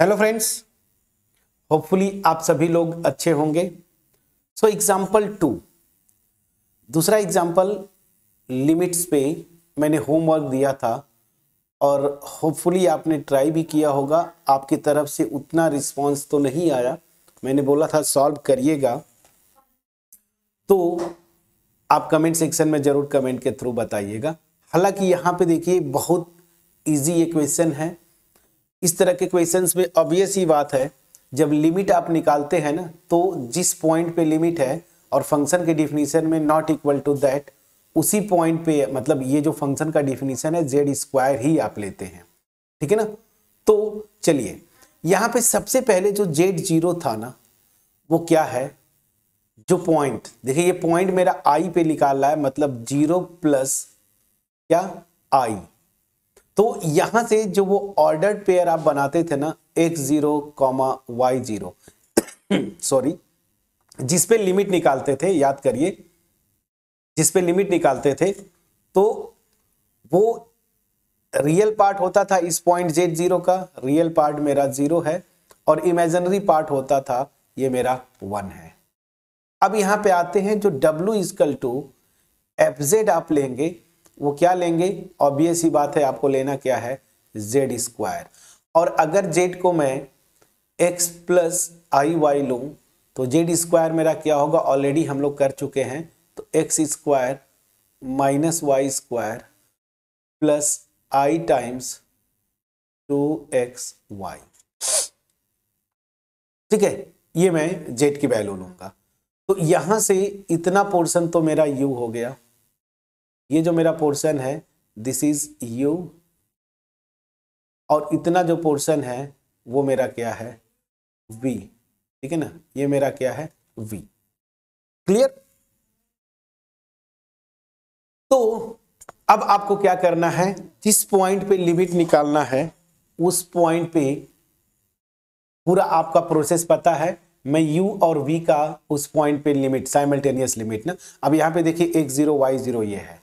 hello friends hopefully आप सभी लोग अच्छे होंगे सो एग्जाम्पल टू दूसरा एग्जाम्पल लिमिट्स पे मैंने होमवर्क दिया था और होपफुली आपने ट्राई भी किया होगा आपकी तरफ से उतना रिस्पांस तो नहीं आया मैंने बोला था सॉल्व करिएगा तो आप कमेंट सेक्शन में ज़रूर कमेंट के थ्रू बताइएगा हालांकि यहाँ पे देखिए बहुत इजी ये क्वेश्चन है इस तरह के क्वेश्चन में ऑब्वियस ही बात है जब लिमिट आप निकालते हैं ना तो जिस पॉइंट पे लिमिट है और फंक्शन के डिफिनीशन में नॉट इक्वल टू दैट उसी पॉइंट पे मतलब ये जो फंक्शन का डिफिनीशन है जेड स्क्वायर ही आप लेते हैं ठीक है ना तो चलिए यहाँ पे सबसे पहले जो जेड जीरो था ना वो क्या है जो पॉइंट देखिए ये पॉइंट मेरा आई पे निकाल रहा है मतलब जीरो प्लस क्या आई तो यहां से जो वो ऑर्डर्ड पेयर आप बनाते थे ना x zero comma y zero sorry जिसपे लिमिट निकालते थे याद करिए जिसपे लिमिट निकालते थे तो वो रियल पार्ट होता था इस पॉइंट जेड जीरो का रियल पार्ट मेरा जीरो है और इमेजनरी पार्ट होता था ये मेरा वन है अब यहां पे आते हैं जो W is equal to F Z आप लेंगे वो क्या लेंगे ऑब्वियस ही बात है आपको लेना क्या है जेड स्क्वायर और अगर जेड को मैं एक्स प्लस आई वाई लूँ तो जेड स्क्वायर मेरा क्या होगा ऑलरेडी हम लोग कर चुके हैं तो x square minus y square plus i times two x y ठीक है ये मैं जेड की वैल्यू लूंगा तो यहां से इतना पोर्शन तो मेरा यू हो गया ये जो मेरा पोर्शन है दिस इज यू और इतना जो पोर्शन है वो मेरा क्या है वी ठीक है ना ये मेरा क्या है वी क्लियर तो अब आपको क्या करना है जिस पॉइंट पे लिमिट निकालना है उस पॉइंट पे पूरा आपका प्रोसेस पता है मैं u और v का उस पॉइंट पे लिमिट साइमल्टेनियस लिमिट ना अब यहां पे देखिए एक जीरो वाई जीरो ये है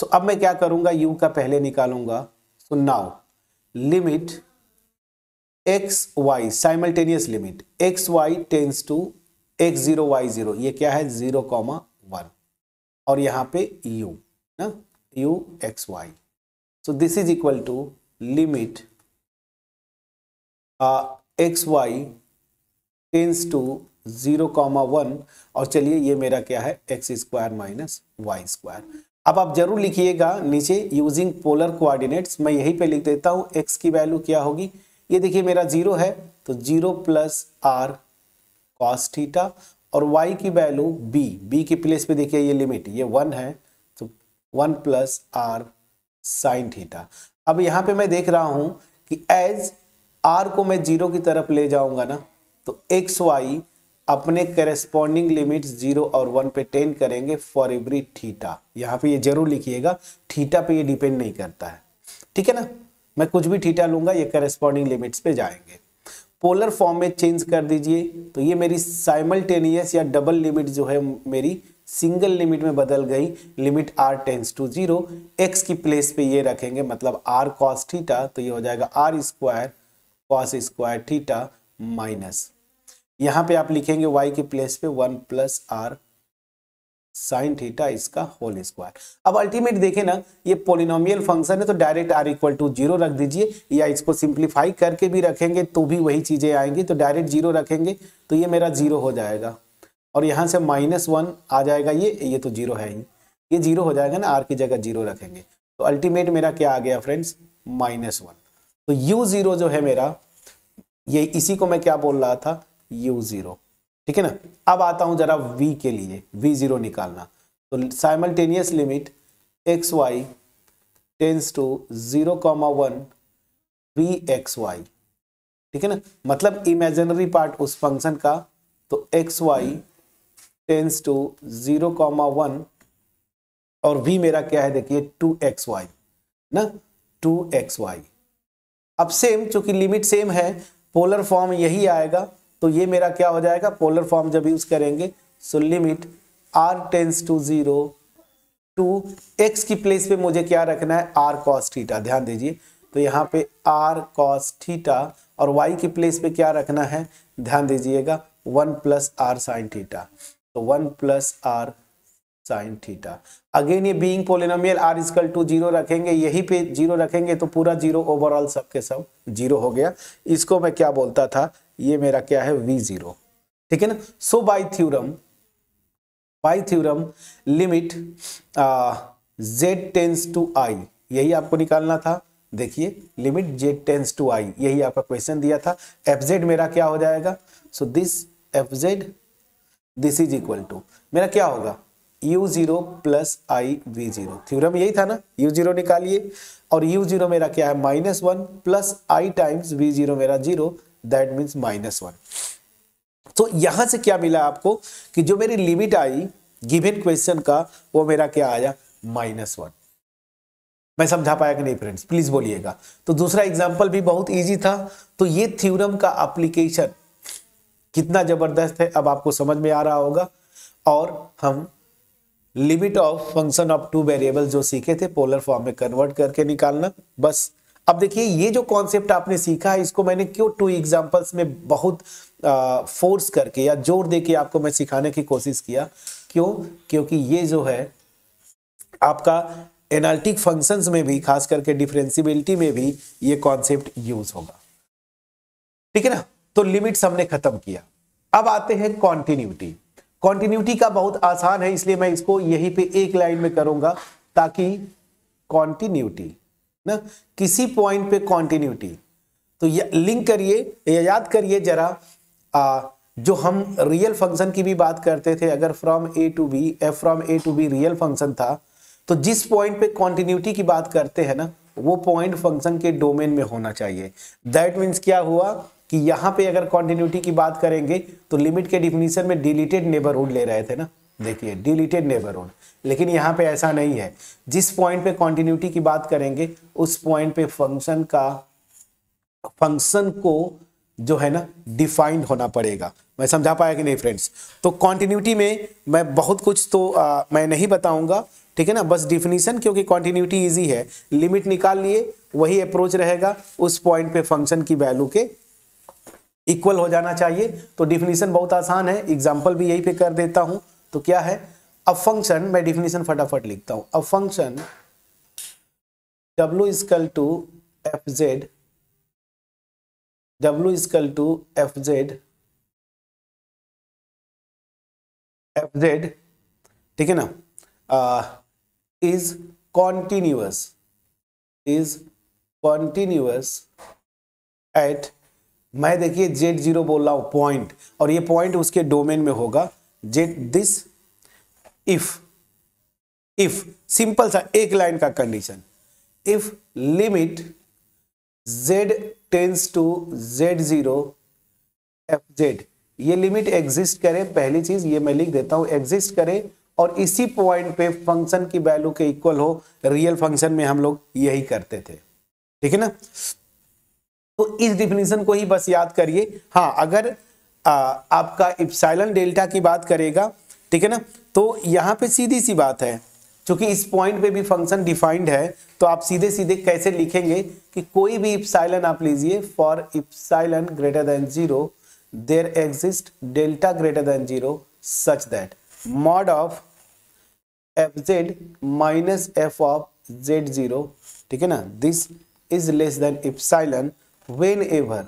सो अब मैं क्या करूंगा यू का पहले निकालूंगा so now limit x y simultaneous limit x y tends to x zero y zero ये क्या है जीरो कॉमा वन और यहां पे u ना u x y so this is equal to limit x y tends to zero comma one और चलिए ये मेरा क्या है x square minus y square अब आप जरूर लिखिएगा नीचे यूजिंग पोलर कोऑर्डिनेट्स मैं यहीं पे लिख देता हूँ एक्स की वैल्यू क्या होगी ये देखिए मेरा जीरो है तो zero plus r cos theta और वाई की वैल्यू बी बी की प्लेस पे देखिए ये लिमिट ये वन है तो one plus r sine theta अब यहाँ पे मैं देख रहा हूँ कि एज आर को मैं जीरो की तरफ ले जाऊँगा ना तो एक्स वाई अपने करेस्पॉन्डिंग लिमिट जीरो और वन पे टेन करेंगे फॉर एवरी थीटा यहाँ पे ये जरूर लिखिएगा थीटा पे ये डिपेंड नहीं करता है ठीक है ना मैं कुछ भी थीटा लूंगा ये करेस्पॉन्डिंग लिमिट्स पे जाएंगे पोलर फॉर्म में चेंज कर दीजिए तो ये मेरी साइमल्टेनियस या डबल लिमिट जो है मेरी सिंगल लिमिट में बदल गई limit r tends to zero x की प्लेस पे ये रखेंगे मतलब आर कॉस थीटा तो ये हो जाएगा r square cos square theta minus यहां पे आप लिखेंगे y के प्लेस पे one plus r sine theta इसका होल स्क्वायर अब अल्टीमेट देखें ना ये पोलिनोमियल फंक्शन है तो direct r equal to zero रख दीजिए या इसको सिंप्लीफाई करके भी रखेंगे तो भी वही चीजें आएंगी तो डायरेक्ट जीरो रखेंगे तो ये मेरा जीरो हो जाएगा और यहां से माइनस वन आ जाएगा ये ये तो जीरो है ही ये जीरो हो जाएगा ना आर की जगह जीरो रखेंगे तो अल्टीमेट मेरा क्या आ गया फ्रेंड्स माइनस वन तो यू जीरो जो है मेरा ये इसी को मैं क्या बोल रहा था यू ज़ीरो ठीक है ना अब आता हूं ज़रा वी के लिए वी ज़ीरो निकालना तो simultaneous limit x y tends to zero comma one v x y ठीक है ना मतलब इमेजनरी पार्ट उस फंक्शन का तो x y tends to zero comma one और वी मेरा क्या है देखिए टू एक्स वाई ना टू एक्स वाई अब सेम चूंकि लिमिट सेम है पोलर फॉर्म यही आएगा तो ये मेरा क्या हो जाएगा पोलर फॉर्म जब यूज करेंगे so limit r tends to zero two x की प्लेस पे मुझे क्या रखना है आर कॉस थीटा ध्यान दीजिए तो यहाँ पे आर कॉस थीटा और वाई की प्लेस पे क्या रखना है ध्यान दीजिएगा one plus r sine theta तो one plus r sine theta again ये being polynomial r is equal to zero रखेंगे यही पे जीरो रखेंगे तो पूरा जीरो ओवरऑल सबके सब जीरो हो गया इसको मैं क्या बोलता था ये मेरा क्या है वी जीरो ठीक है ना so by theorem by theorem limit z tends to i यही आपको निकालना था देखिए limit z tends to i यही आपका क्वेश्चन दिया था एफ जेड मेरा क्या हो जाएगा so this f z this is equal to मेरा क्या होगा u zero plus i v zero theorem यही था ना यू जीरो निकालिए और यू जीरो मेरा क्या है minus one plus i times v zero मेरा zero that means minus one तो यहां से क्या मिला आपको कि जो मेरी लिमिट आई गिवन क्वेश्चन का वो मेरा क्या आया माइनस वन मैं समझा पाया कि नहीं फ्रेंड्स प्लीज बोलिएगा तो दूसरा एग्जाम्पल भी बहुत ईजी था तो ये थ्योरम का अप्लीकेशन कितना जबरदस्त है अब आपको समझ में आ रहा होगा और हम limit of function of two variable जो सीखे थे पोलर फॉर्म में कन्वर्ट करके निकालना बस अब देखिए ये जो कॉन्सेप्ट आपने सीखा है इसको मैंने क्यों टू एग्जाम्पल्स में बहुत फोर्स करके या जोर दे के आपको मैं सिखाने की कोशिश किया क्यों क्योंकि ये जो है आपका एनालिटिक फंक्शंस में भी खास करके डिफ्रेंसिबिलिटी में भी ये कॉन्सेप्ट यूज होगा ठीक है ना तो लिमिट्स हमने खत्म किया अब आते हैं कॉन्टिन्यूटी कॉन्टिन्यूटी का बहुत आसान है इसलिए मैं इसको यही पे एक लाइन में करूंगा ताकि कॉन्टिन्यूटी ना किसी पॉइंट पे कॉन्टिन्यूटी तो ये लिंक करिए याद करिए जरा आ, जो हम रियल फंक्शन की भी बात करते थे अगर from A to B F from A to B real function था तो जिस पॉइंट पे कॉन्टिन्यूटी की बात करते हैं ना वो पॉइंट फंक्शन के डोमेन में होना चाहिए दैट मीन्स क्या हुआ कि यहाँ पे अगर कॉन्टिन्यूटी की बात करेंगे तो लिमिट के डिफिनीशन में डिलीटेड नेबरहुड ले रहे थे ना देखिए डिलीटेड नेबरहुड लेकिन यहाँ पे ऐसा नहीं है जिस पॉइंट पे कॉन्टिन्यूटी की बात करेंगे उस पॉइंट पे फंक्शन का फंक्शन को जो है ना डिफाइंड होना पड़ेगा मैं समझा पाया कि नहीं फ्रेंड्स तो कॉन्टिन्यूटी में मैं बहुत कुछ तो आ, मैं नहीं बताऊंगा ठीक है ना बस डिफिनीसन क्योंकि कॉन्टिन्यूटी इजी है लिमिट निकाल लिए वही अप्रोच रहेगा उस पॉइंट पे फंक्शन की वैल्यू के इक्वल हो जाना चाहिए तो डिफिनीसन बहुत आसान है एग्जाम्पल भी यही पे कर देता हूँ तो क्या है अब फंक्शन मैं डिफिनेशन फटाफट लिखता हूं अब function W is equal to F Z W is equal to F Z F Z ठीक है ना is continuous is continuous at मैं देखिए जेड जीरो बोल रहा हूं पॉइंट और ये पॉइंट उसके डोमेन में होगा दिस इफ इफ सिंपल सा एक लाइन का condition if limit z tends to z zero f z ये लिमिट एग्जिस्ट करे पहली चीज ये मैं लिख देता हूं एग्जिस्ट करे और इसी पॉइंट पे फंक्शन की वैल्यू के इक्वल हो रियल फंक्शन में हम लोग यही करते थे ठीक है ना तो इस डिफिनेशन को ही बस याद करिए हाँ अगर आपका इप्साइलन डेल्टा की बात करेगा ठीक है ना तो यहाँ पे सीधी सी बात है क्योंकि इस पॉइंट पे भी फंक्शन डिफाइंड है तो आप सीधे सीधे कैसे लिखेंगे कि कोई भी इप्साइलन आप लीजिए for epsilon greater than zero there exist delta greater than zero such that mod of f z minus f of z zero ठीक है ना this is less than epsilon whenever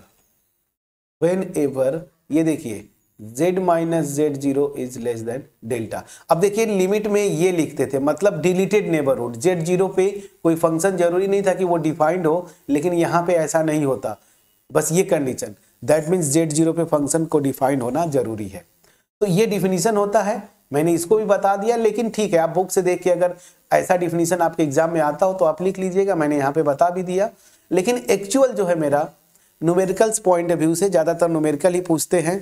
whenever ये देखिए z minus z zero is less than delta अब देखिए limit में ये लिखते थे मतलब डिलीटेड नेबरहुड जेड जीरो पे कोई फंक्शन जरूरी नहीं था कि वो डिफाइंड हो लेकिन यहाँ पे ऐसा नहीं होता बस ये condition that means z zero पे फंक्शन को डिफाइंड होना जरूरी है तो ये डिफिनीशन होता है मैंने इसको भी बता दिया लेकिन ठीक है आप बुक से देख के अगर ऐसा डिफिनीशन आपके एग्जाम में आता हो तो आप लिख लीजिएगा मैंने यहाँ पे बता भी दिया लेकिन एक्चुअल जो है मेरा न्यूमेरिकल्स पॉइंट ऑफ व्यू से ज़्यादातर न्यूमेरिकल ही पूछते हैं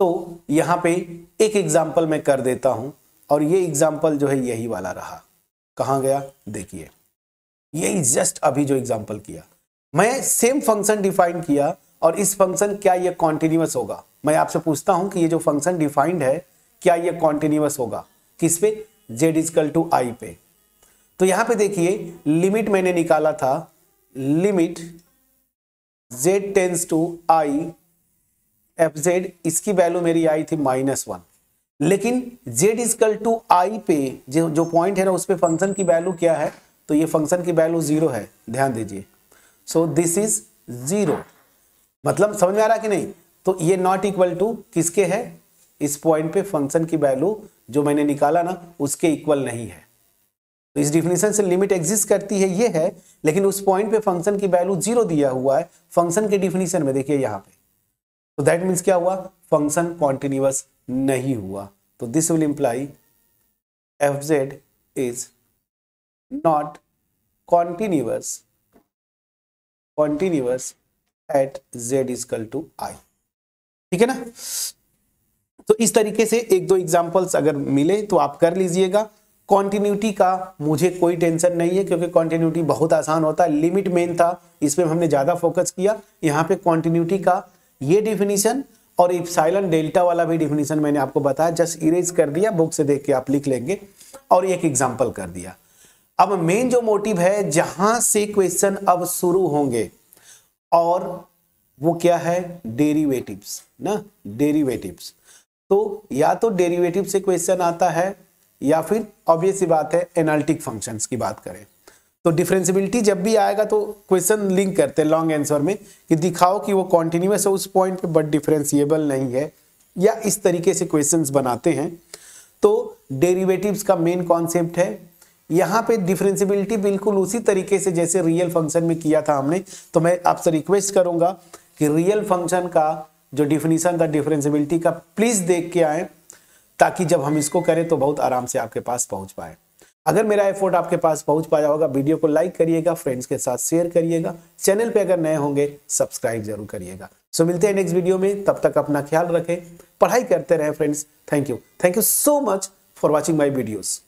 तो यहां पे एक एग्जाम्पल मैं कर देता हूं और ये एग्जाम्पल जो है यही वाला रहा कहा गया देखिए यही जस्ट अभी जो एग्जाम्पल किया मैं सेम फंक्शन डिफाइन किया और इस फंक्शन क्या ये कॉन्टिन्यूस होगा मैं आपसे पूछता हूं कि ये जो फंक्शन डिफाइंड है क्या ये कॉन्टिन्यूस होगा किस पे जेड इजकल टू आई पे तो यहां पे देखिए लिमिट मैंने निकाला था limit z tends to i f z इसकी वैल्यू मेरी आई थी माइनस वन लेकिन z इजकल टू आई पे जो जो पॉइंट है ना उस पर फंक्शन की वैल्यू क्या है तो ये फंक्शन की वैल्यू जीरो है ध्यान दीजिए सो दिस इज जीरो मतलब समझ में आ रहा कि नहीं तो ये नॉट इक्वल टू किसके है इस पॉइंट पे फंक्शन की वैल्यू जो मैंने निकाला ना उसके इक्वल नहीं है तो इस डिफिनेशन से लिमिट एग्जिस्ट करती है ये है लेकिन उस पॉइंट पे फंक्शन की वैल्यू जीरो दिया हुआ है फंक्शन के डिफिनेशन में देखिए यहाँ पे तो दैट मीन्स क्या हुआ फंक्शन कॉन्टिन्यूस नहीं हुआ तो this will imply f z is not continuous continuous at z is equal to i ठीक है ना तो इस तरीके से एक दो एग्जाम्पल्स अगर मिले तो आप कर लीजिएगा कॉन्टीन्यूटी का मुझे कोई टेंशन नहीं है क्योंकि कॉन्टीन्यूटी बहुत आसान होता है लिमिट मेन था इस पर हमने ज़्यादा फोकस किया यहाँ पे कॉन्टीन्यूटी का ये डिफिनीशन और इप्साइलन डेल्टा वाला भी डिफिनीशन मैंने आपको बताया जस्ट इरेज कर दिया बुक से देख के आप लिख लेंगे और एक एग्जाम्पल कर दिया अब मेन जो मोटिव है जहां से क्वेश्चन अब शुरू होंगे और वो क्या है डेरिवेटिव्स ना डेरिवेटिव्स तो या तो डेरिवेटिव से क्वेश्चन आता है या फिर ऑब्वियस सी बात है एनालिटिक फंक्शन की बात करें तो डिफ्रेंसिबिलिटी जब भी आएगा तो क्वेश्चन लिंक करते हैं लॉन्ग आंसर में कि दिखाओ कि वो कॉन्टिन्यूस है उस पॉइंट पे बट डिफ्रेंसिएबल नहीं है या इस तरीके से क्वेश्चंस बनाते हैं तो डेरिवेटिव्स का मेन कॉन्सेप्ट है यहाँ पे डिफ्रेंसिबिलिटी बिल्कुल उसी तरीके से जैसे रियल फंक्शन में किया था हमने तो मैं आपसे रिक्वेस्ट करूंगा कि रियल फंक्शन का जो डिफिनीसन था डिफ्रेंसिबिलिटी का प्लीज़ देख के आए ताकि जब हम इसको करें तो बहुत आराम से आपके पास पहुंच पाए अगर मेरा एफोर्ट आपके पास पहुंच पाया होगा वीडियो को लाइक करिएगा फ्रेंड्स के साथ शेयर करिएगा चैनल पे अगर नए होंगे सब्सक्राइब जरूर करिएगा सो मिलते हैं नेक्स्ट वीडियो में तब तक अपना ख्याल रखें पढ़ाई करते रहें friends thank you thank you so much for watching my videos